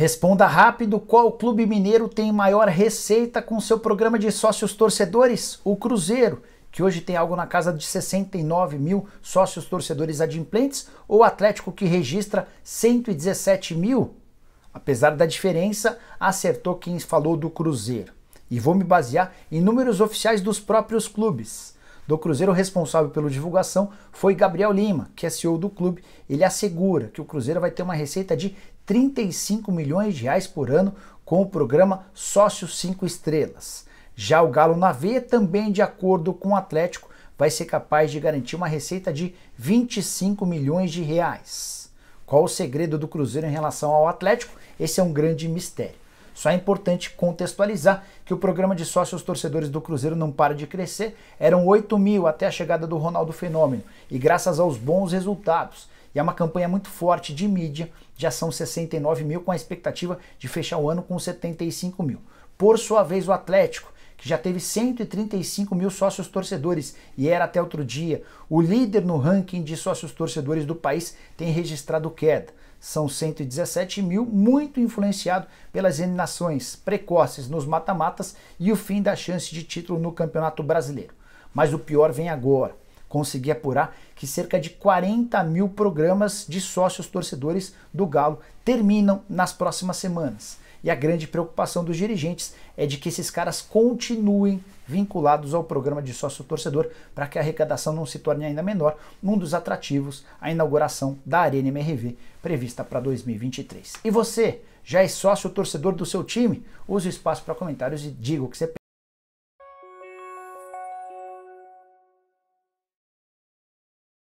Responda rápido qual clube mineiro tem maior receita com seu programa de sócios torcedores? O Cruzeiro, que hoje tem algo na casa de 69 mil sócios torcedores adimplentes, ou o Atlético, que registra 117 mil? Apesar da diferença, acertou quem falou do Cruzeiro. E vou me basear em números oficiais dos próprios clubes do Cruzeiro, o responsável pela divulgação foi Gabriel Lima, que é CEO do clube. Ele assegura que o Cruzeiro vai ter uma receita de 35 milhões de reais por ano com o programa Sócio 5 Estrelas. Já o Galo na veia, também de acordo com o Atlético, vai ser capaz de garantir uma receita de 25 milhões de reais. Qual o segredo do Cruzeiro em relação ao Atlético? Esse é um grande mistério. Só é importante contextualizar que o programa de sócios torcedores do Cruzeiro não para de crescer, eram 8 mil até a chegada do Ronaldo Fenômeno, e graças aos bons resultados. E a é uma campanha muito forte de mídia, já são 69 mil, com a expectativa de fechar o ano com 75 mil. Por sua vez, o Atlético que já teve 135 mil sócios torcedores e era até outro dia o líder no ranking de sócios torcedores do país, tem registrado queda. São 117 mil, muito influenciado pelas eliminações precoces nos mata-matas e o fim da chance de título no Campeonato Brasileiro. Mas o pior vem agora consegui apurar que cerca de 40 mil programas de sócios torcedores do Galo terminam nas próximas semanas. E a grande preocupação dos dirigentes é de que esses caras continuem vinculados ao programa de sócio torcedor para que a arrecadação não se torne ainda menor, um dos atrativos à inauguração da Arena MRV prevista para 2023. E você, já é sócio torcedor do seu time? Use o espaço para comentários e diga o que você